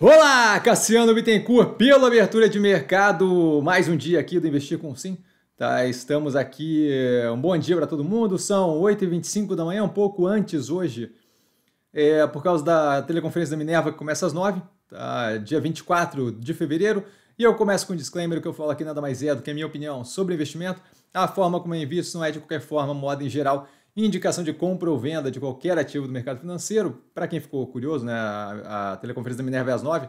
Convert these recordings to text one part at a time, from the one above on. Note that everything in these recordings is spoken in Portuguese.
Olá, Cassiano Bittencourt, pela abertura de mercado, mais um dia aqui do Investir com Sim. Tá, estamos aqui, eh, um bom dia para todo mundo, são 8h25 da manhã, um pouco antes hoje, é, por causa da teleconferência da Minerva que começa às 9 tá, dia 24 de fevereiro, e eu começo com um disclaimer, o que eu falo aqui nada mais é do que a minha opinião sobre investimento, a forma como eu invisto não é de qualquer forma, moda em geral, indicação de compra ou venda de qualquer ativo do mercado financeiro. Para quem ficou curioso, né, a, teleconferência da Minerva é às 9.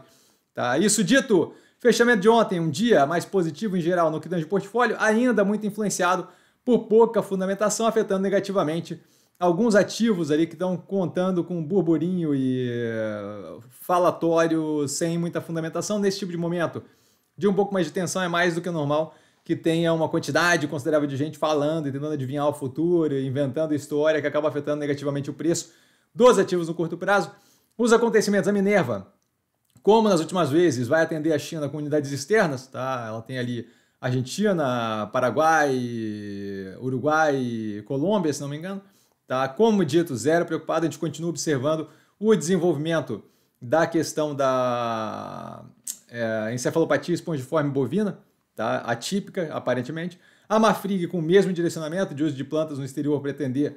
Tá, isso dito, fechamento de ontem, um dia mais positivo em geral no que de portfólio, ainda muito influenciado por pouca fundamentação, afetando negativamente alguns ativos ali que estão contando com burburinho e eh, falatório sem muita fundamentação nesse tipo de momento. De um pouco mais de tensão é mais do que normal que tenha uma quantidade considerável de gente falando e tentando adivinhar o futuro, inventando história que acaba afetando negativamente o preço dos ativos no curto prazo. Os acontecimentos, a Minerva, como nas últimas vezes, vai atender a China com unidades externas, tá? Ela tem ali Argentina, Paraguai, Uruguai, Colômbia, se não me engano, tá? Como dito, zero preocupado, a gente continua observando o desenvolvimento da questão da é, encefalopatia espongiforme bovina, tá? atípica, aparentemente. A Mafrig, com o mesmo direcionamento de uso de plantas no exterior para atender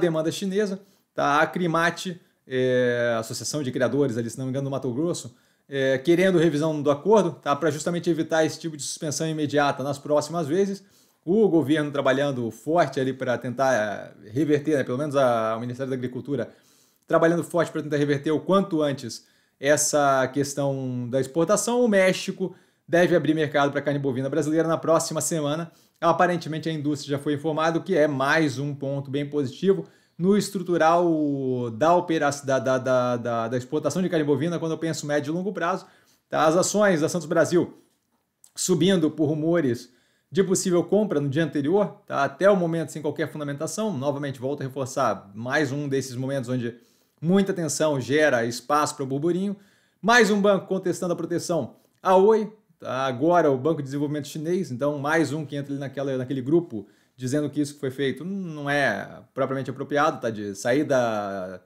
demanda chinesa. Tá? A Crimate, é, Associação de Criadores, ali, se não me engano, do Mato Grosso, é, querendo revisão do acordo tá? para justamente evitar esse tipo de suspensão imediata nas próximas vezes. O governo trabalhando forte ali para tentar é, reverter, né? pelo menos a, o Ministério da Agricultura trabalhando forte para tentar reverter o quanto antes essa questão da exportação. O México deve abrir mercado para carne bovina brasileira na próxima semana. Aparentemente, a indústria já foi informada, o que é mais um ponto bem positivo. No estrutural da, operação, da, da, da, da exportação de carne bovina, quando eu penso médio e longo prazo, tá? as ações da Santos Brasil subindo por rumores de possível compra no dia anterior, tá? até o momento sem qualquer fundamentação. Novamente, volto a reforçar mais um desses momentos onde muita tensão gera espaço para o burburinho. Mais um banco contestando a proteção a Oi, Agora o Banco de Desenvolvimento Chinês, então mais um que entra naquela, naquele grupo dizendo que isso que foi feito não é propriamente apropriado, tá? De sair da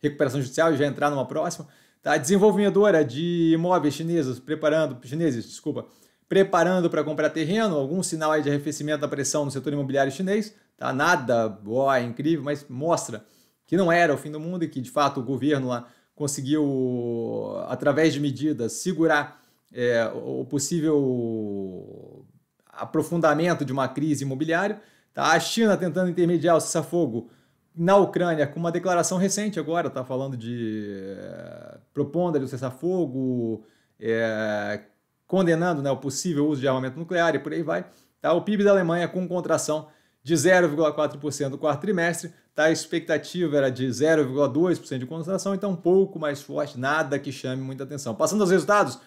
recuperação judicial e já entrar numa próxima. Tá? Desenvolvedora de imóveis chineses preparando, chineses, desculpa, preparando para comprar terreno, algum sinal aí de arrefecimento da pressão no setor imobiliário chinês, tá? Nada, boa é incrível, mas mostra que não era o fim do mundo e que de fato o governo lá conseguiu através de medidas segurar é, o possível aprofundamento de uma crise imobiliária. Tá? A China tentando intermediar o cessafogo na Ucrânia com uma declaração recente agora, está falando de é, propondo ali o cessafogo, é, condenando né, o possível uso de armamento nuclear e por aí vai. Tá? O PIB da Alemanha com contração de 0,4% no quarto trimestre, tá? a expectativa era de 0,2% de contração, então um pouco mais forte, nada que chame muita atenção. Passando aos resultados,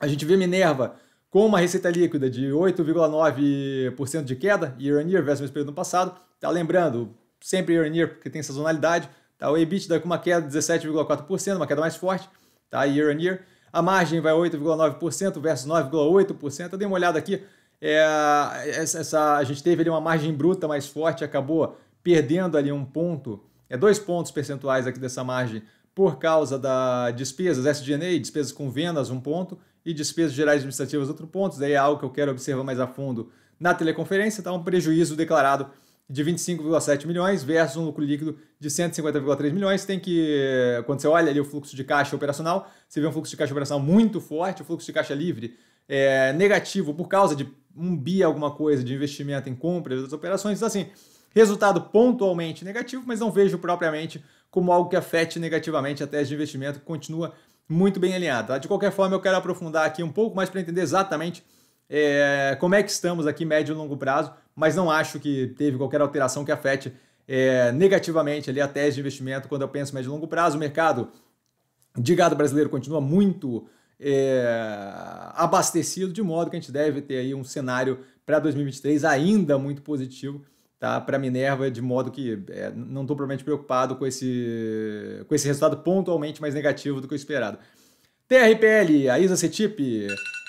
a gente vê Minerva com uma receita líquida de 8,9% de queda year on year versus o mesmo período passado. Tá lembrando, sempre year on year porque tem sazonalidade. Tá, o EBITDA com uma queda de 17,4%, uma queda mais forte, tá, year on year. A margem vai 8,9% versus 9,8%. Eu dei uma olhada aqui, é, essa, a gente teve ali uma margem bruta mais forte, acabou perdendo ali um ponto, é dois pontos percentuais aqui dessa margem por causa da despesas, SG&A, despesas com vendas, um ponto, e despesas gerais administrativas, outro ponto, daí é algo que eu quero observar mais a fundo na teleconferência, está um prejuízo declarado de 25,7 milhões versus um lucro líquido de 150,3 milhões. Tem que, quando você olha ali o fluxo de caixa operacional, você vê um fluxo de caixa operacional muito forte, o fluxo de caixa livre é negativo por causa de um bi alguma coisa de investimento em compra e outras operações. Então, assim, resultado pontualmente negativo, mas não vejo propriamente como algo que afete negativamente a tese de investimento, que continua muito bem alinhado. Ah, de qualquer forma, eu quero aprofundar aqui um pouco mais para entender exatamente é, como é que estamos aqui médio e longo prazo, mas não acho que teve qualquer alteração que afete é, negativamente ali a tese de investimento quando eu penso médio e longo prazo. O mercado de gado brasileiro continua muito é, abastecido, de modo que a gente deve ter aí um cenário para 2023 ainda muito positivo tá? Para Minerva, de modo que é, não estou provavelmente preocupado com esse, com esse resultado pontualmente mais negativo do que o esperado. TRPL, a Isa Cetip,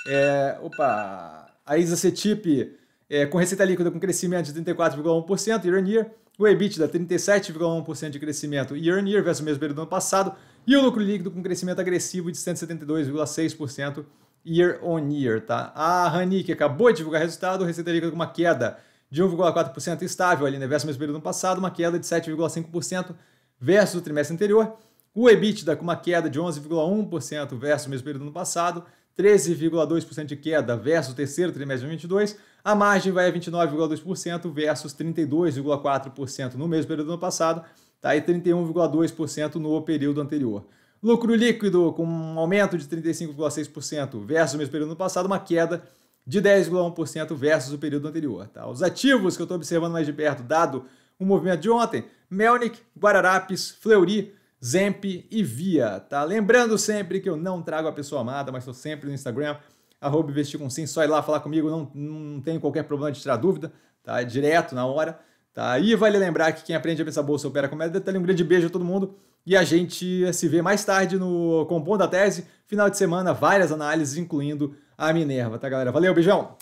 é, opa, a Isa Cetip é, com receita líquida com crescimento de 34,1% year on year, o EBITDA 37,1% de crescimento year on year versus o mesmo período do ano passado, e o lucro líquido com crescimento agressivo de 172,6% year on year, tá? A Hanik acabou de divulgar resultado, receita líquida com uma queda de 1,4% estável ali, né, versus o mesmo período no passado, uma queda de 7,5% versus o trimestre anterior. O EBITDA com uma queda de 11,1% versus o mesmo período no passado, 13,2% de queda versus o terceiro trimestre de 2022. A margem vai a 29,2% versus 32,4% no mesmo período no passado, tá? e 31,2% no período anterior. Lucro líquido com um aumento de 35,6% versus o mesmo período no passado, uma queda de 10,1% versus o período anterior. Tá? Os ativos que eu estou observando mais de perto, dado o movimento de ontem, Melnick, Guararapes, Fleury, Zemp e Via. Tá? Lembrando sempre que eu não trago a pessoa amada, mas estou sempre no Instagram, arroba investir com sim, só ir lá falar comigo, não, não tem qualquer problema de tirar dúvida, tá? É direto, na hora. Tá? E vale lembrar que quem aprende a pensar bolsa opera com média detalhe. Um grande beijo a todo mundo e a gente se vê mais tarde no Compondo da Tese. Final de semana, várias análises, incluindo a Minerva, tá, galera? Valeu, beijão!